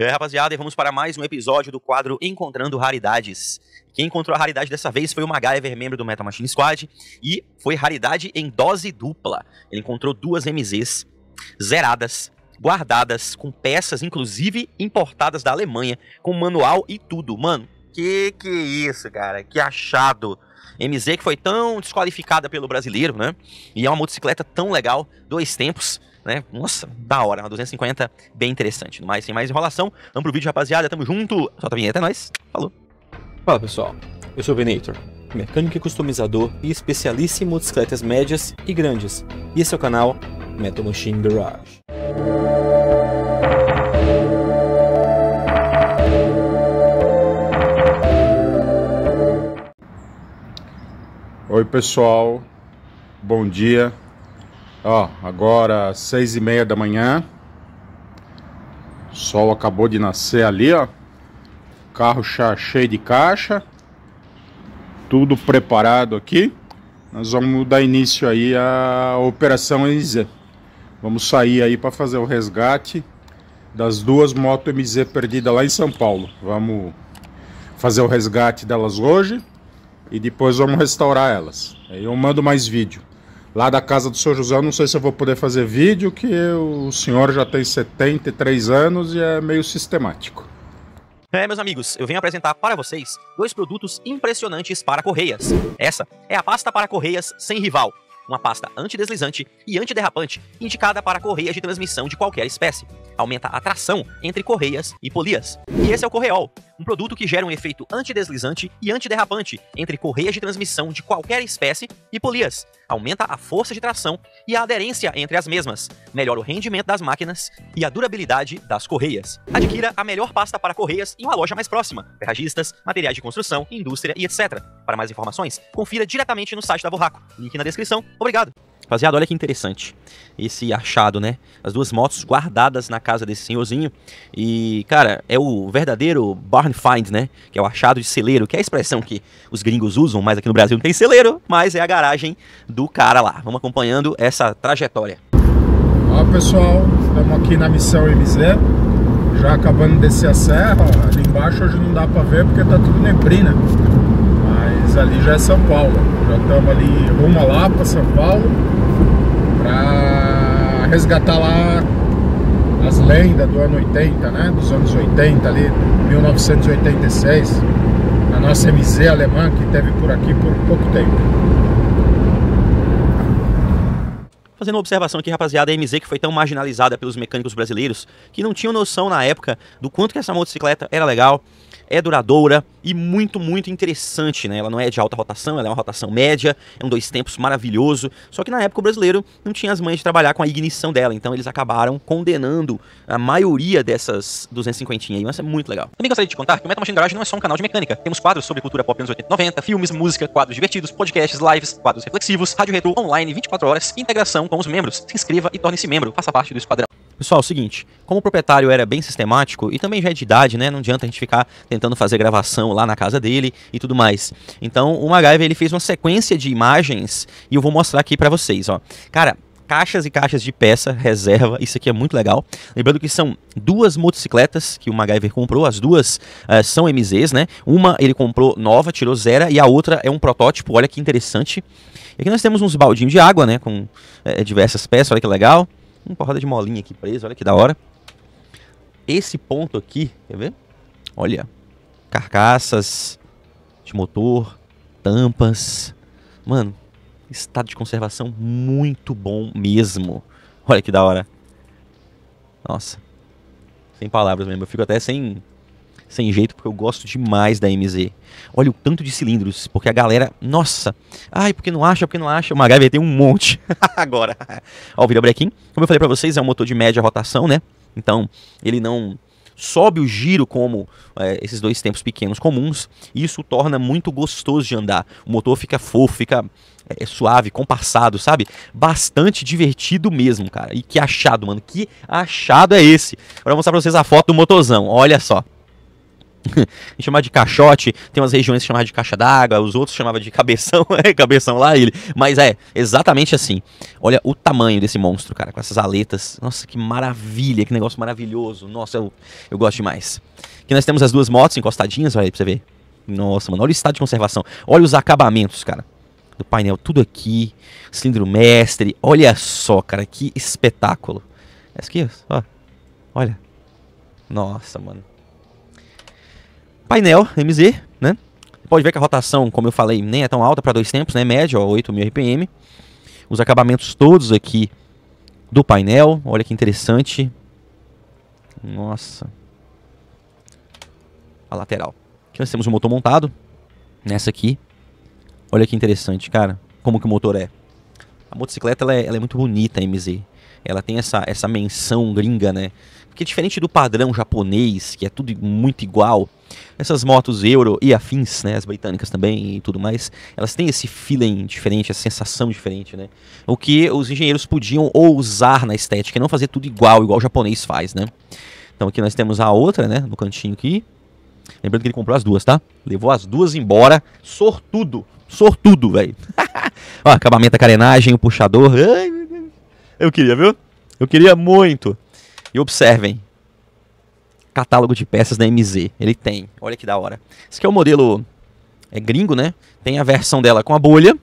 É, rapaziada, e vamos para mais um episódio do quadro Encontrando Raridades. Quem encontrou a raridade dessa vez foi o MacGyver, membro do Meta Machine Squad, e foi raridade em dose dupla. Ele encontrou duas MZs zeradas, guardadas, com peças, inclusive importadas da Alemanha, com manual e tudo. Mano, que que é isso, cara? Que achado. MZ que foi tão desqualificada pelo brasileiro, né? E é uma motocicleta tão legal, dois tempos, né? Nossa, da hora, uma 250, bem interessante. Mas mais, sem mais enrolação, vamos pro vídeo, rapaziada, tamo junto. Solta a vinheta, é nóis. Falou. Fala, pessoal. Eu sou o Venator, mecânico e customizador e especialista em motocicletas médias e grandes. E esse é o canal Metal Machine Garage. Oi pessoal, bom dia. Ó, agora seis e meia da manhã. O sol acabou de nascer ali, ó. O carro já cheio de caixa. Tudo preparado aqui. Nós vamos dar início aí à operação MZ. Vamos sair aí para fazer o resgate das duas motos MZ perdidas lá em São Paulo. Vamos fazer o resgate delas hoje e depois vamos restaurar elas. Aí eu mando mais vídeo. Lá da casa do seu José, eu não sei se eu vou poder fazer vídeo, que o senhor já tem 73 anos e é meio sistemático. É, meus amigos, eu venho apresentar para vocês dois produtos impressionantes para correias. Essa é a pasta para correias sem rival, uma pasta antideslizante e antiderrapante indicada para correias de transmissão de qualquer espécie. Aumenta a tração entre correias e polias. E esse é o correol, um produto que gera um efeito antideslizante e antiderrapante entre correias de transmissão de qualquer espécie e polias, aumenta a força de tração e a aderência entre as mesmas, melhora o rendimento das máquinas e a durabilidade das correias. Adquira a melhor pasta para correias em uma loja mais próxima, ferragistas, materiais de construção, indústria e etc. Para mais informações, confira diretamente no site da Borraco. Link na descrição. Obrigado! Rapaziada, olha que interessante esse achado, né? As duas motos guardadas na casa desse senhorzinho. E, cara, é o verdadeiro barn find, né? Que é o achado de celeiro, que é a expressão que os gringos usam, mas aqui no Brasil não tem celeiro, mas é a garagem do cara lá. Vamos acompanhando essa trajetória. Olá, pessoal. Estamos aqui na missão MZ. Já acabando de descer a serra, ali embaixo hoje não dá para ver porque tá tudo neblina. Né? mas ali já é São Paulo. Já estamos ali rumo a Lapa, São Paulo, para resgatar lá as lendas do ano 80, né? Dos anos 80 ali, 1986, a nossa MZ alemã que teve por aqui por pouco tempo. Fazendo uma observação aqui, rapaziada, a MZ que foi tão marginalizada pelos mecânicos brasileiros que não tinham noção na época do quanto que essa motocicleta era legal, é duradoura e muito, muito interessante, né? Ela não é de alta rotação, ela é uma rotação média, é um dois tempos maravilhoso. Só que na época o brasileiro não tinha as mães de trabalhar com a ignição dela, então eles acabaram condenando a maioria dessas 250 aí, mas é muito legal. Também gostaria de contar que o Metal Machine Garage não é só um canal de mecânica. Temos quadros sobre cultura pop anos 80 90, filmes, música, quadros divertidos, podcasts, lives, quadros reflexivos, rádio retro online 24 horas, integração com os membros. Se inscreva e torne-se membro, faça parte do esquadrão. Pessoal, é o seguinte, como o proprietário era bem sistemático e também já é de idade, né? Não adianta a gente ficar tentando fazer gravação lá na casa dele e tudo mais. Então, o MacGyver ele fez uma sequência de imagens e eu vou mostrar aqui para vocês, ó. Cara, caixas e caixas de peça, reserva, isso aqui é muito legal. Lembrando que são duas motocicletas que o MacGyver comprou, as duas uh, são MZs, né? Uma ele comprou nova, tirou zero, e a outra é um protótipo, olha que interessante. E aqui nós temos uns baldinhos de água, né? Com é, diversas peças, olha que legal. Uma porrada de molinha aqui presa, olha que da hora. Esse ponto aqui, quer ver? Olha, carcaças de motor, tampas. Mano, Estado de conservação muito bom mesmo. Olha que da hora. Nossa. Sem palavras mesmo. Eu fico até sem, sem jeito, porque eu gosto demais da MZ. Olha o tanto de cilindros, porque a galera. Nossa! Ai, porque não acha, porque não acha. Uma HV tem um monte. Agora. Ó, o virabrequim. Como eu falei pra vocês, é um motor de média rotação, né? Então, ele não sobe o giro como é, esses dois tempos pequenos comuns, e isso torna muito gostoso de andar. O motor fica fofo, fica é, é, suave, compassado, sabe? Bastante divertido mesmo, cara. E que achado, mano. Que achado é esse? Agora eu vou mostrar pra vocês a foto do motorzão. Olha só gente chamava de caixote, tem umas regiões que chamava de caixa d'água, os outros chamava de cabeção, é, cabeção lá ele. Mas é, exatamente assim. Olha o tamanho desse monstro, cara, com essas aletas. Nossa, que maravilha, que negócio maravilhoso. Nossa, eu, eu gosto demais. Aqui nós temos as duas motos encostadinhas, olha aí pra você ver. Nossa, mano, olha o estado de conservação. Olha os acabamentos, cara do painel, tudo aqui, cilindro mestre, olha só, cara, que espetáculo. Essa aqui, ó, olha. Nossa, mano. Painel MZ, né? Pode ver que a rotação, como eu falei, nem é tão alta para dois tempos, né? Média, ó, 8.000 RPM. Os acabamentos todos aqui do painel. Olha que interessante. Nossa. A lateral. Aqui nós temos o motor montado. Nessa aqui. Olha que interessante, cara. Como que o motor é. A motocicleta ela é, ela é muito bonita, a MZ. Ela tem essa, essa menção gringa, né? Porque é diferente do padrão japonês, que é tudo muito igual, essas motos Euro e afins, né, as britânicas também e tudo mais, elas têm esse feeling diferente, essa sensação diferente, né? O que os engenheiros podiam ousar na estética e não fazer tudo igual, igual o japonês faz, né? Então aqui nós temos a outra, né, no cantinho aqui. Lembrando que ele comprou as duas, tá? Levou as duas embora, sortudo, sortudo, velho. acabamento da carenagem, o puxador. Ai, eu queria, viu? Eu queria muito. E observem, catálogo de peças da MZ. Ele tem. Olha que da hora. Esse aqui é o modelo é gringo, né? Tem a versão dela com a bolha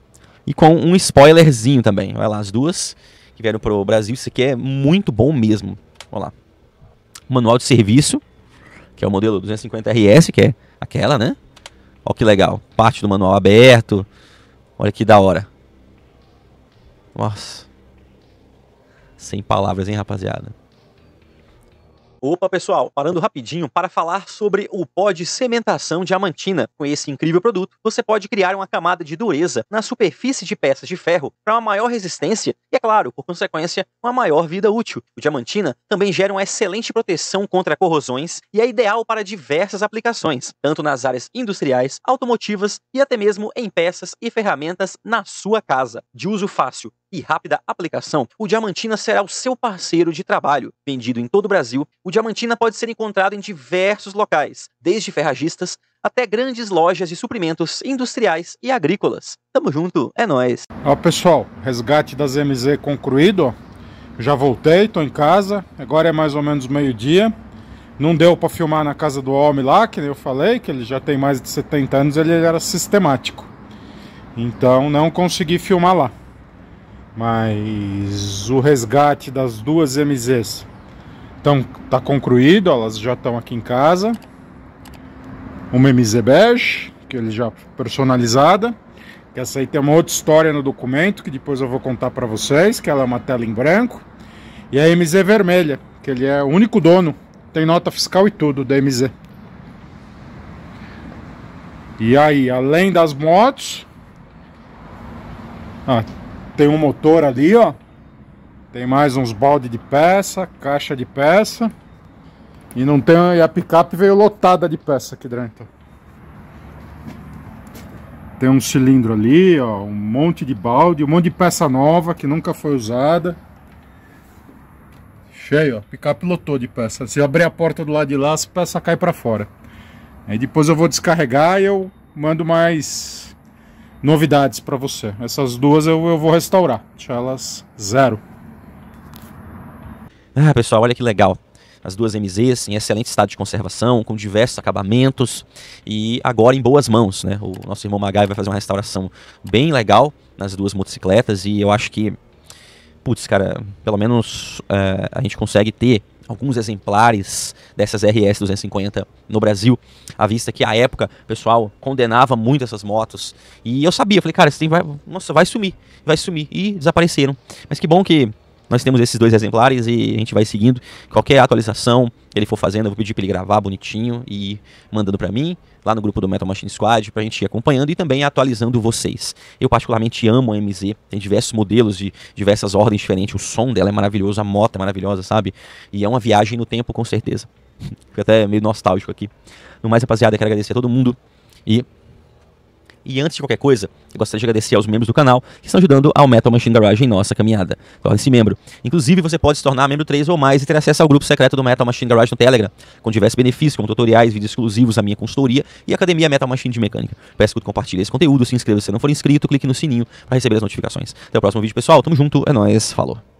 e com um spoilerzinho também. Olha lá, as duas que vieram pro Brasil. Isso aqui é muito bom mesmo. Olha lá. Manual de serviço, que é o modelo 250RS, que é aquela, né? Olha que legal. Parte do manual aberto. Olha que da hora. Nossa. Sem palavras, hein, rapaziada? Opa, pessoal, parando rapidinho para falar sobre o pó de cementação diamantina. Com esse incrível produto, você pode criar uma camada de dureza na superfície de peças de ferro para uma maior resistência e, é claro, por consequência, uma maior vida útil. O diamantina também gera uma excelente proteção contra corrosões e é ideal para diversas aplicações, tanto nas áreas industriais, automotivas e até mesmo em peças e ferramentas na sua casa. De uso fácil, e rápida aplicação, o Diamantina será o seu parceiro de trabalho. Vendido em todo o Brasil, o Diamantina pode ser encontrado em diversos locais, desde ferragistas até grandes lojas de suprimentos industriais e agrícolas. Tamo junto, é nós. Ó pessoal, resgate das MZ concluído. Já voltei, tô em casa. Agora é mais ou menos meio-dia. Não deu para filmar na casa do homem lá, que eu falei, que ele já tem mais de 70 anos, ele era sistemático. Então não consegui filmar lá mas o resgate das duas MZs então, tá concluído, elas já estão aqui em casa. Uma MZ bege que ele já personalizada. essa aí tem uma outra história no documento, que depois eu vou contar para vocês, que ela é uma tela em branco. E a MZ Vermelha, que ele é o único dono, tem nota fiscal e tudo da MZ. E aí, além das motos... Ah, tem um motor ali, ó. Tem mais uns balde de peça, caixa de peça. E não tem e a picape veio lotada de peça aqui dentro. Tem um cilindro ali, ó, um monte de balde, um monte de peça nova que nunca foi usada. Cheio, ó, picape lotou de peça. Se abrir a porta do lado de lá, as peças caem para fora. Aí depois eu vou descarregar e eu mando mais novidades para você. Essas duas eu, eu vou restaurar, Deixa elas zero. Ah, pessoal, olha que legal. As duas MZs em excelente estado de conservação, com diversos acabamentos e agora em boas mãos. Né? O nosso irmão Magai vai fazer uma restauração bem legal nas duas motocicletas e eu acho que, putz, cara, pelo menos eh, a gente consegue ter alguns exemplares dessas RS 250 no Brasil, à vista que a época o pessoal condenava muito essas motos. E eu sabia, falei, cara, esse tem vai, nossa, vai sumir, vai sumir e desapareceram. Mas que bom que nós temos esses dois exemplares e a gente vai seguindo qualquer atualização que ele for fazendo, eu vou pedir para ele gravar bonitinho e mandando para mim lá no grupo do Metal Machine Squad para a gente ir acompanhando e também atualizando vocês. Eu particularmente amo a MZ, tem diversos modelos de diversas ordens diferentes, o som dela é maravilhoso, a moto é maravilhosa, sabe? E é uma viagem no tempo com certeza. Fico até meio nostálgico aqui. No mais, rapaziada, quero agradecer a todo mundo e e antes de qualquer coisa, eu gostaria de agradecer aos membros do canal que estão ajudando ao Metal Machine Garage em nossa caminhada. Torne-se membro. Inclusive, você pode se tornar membro 3 ou mais e ter acesso ao grupo secreto do Metal Machine Garage no Telegram, com diversos benefícios, como tutoriais, vídeos exclusivos à minha consultoria e Academia Metal Machine de Mecânica. Peço que compartilhe esse conteúdo, se inscreva se não for inscrito, clique no sininho para receber as notificações. Até o próximo vídeo, pessoal. Tamo junto, é nóis, falou.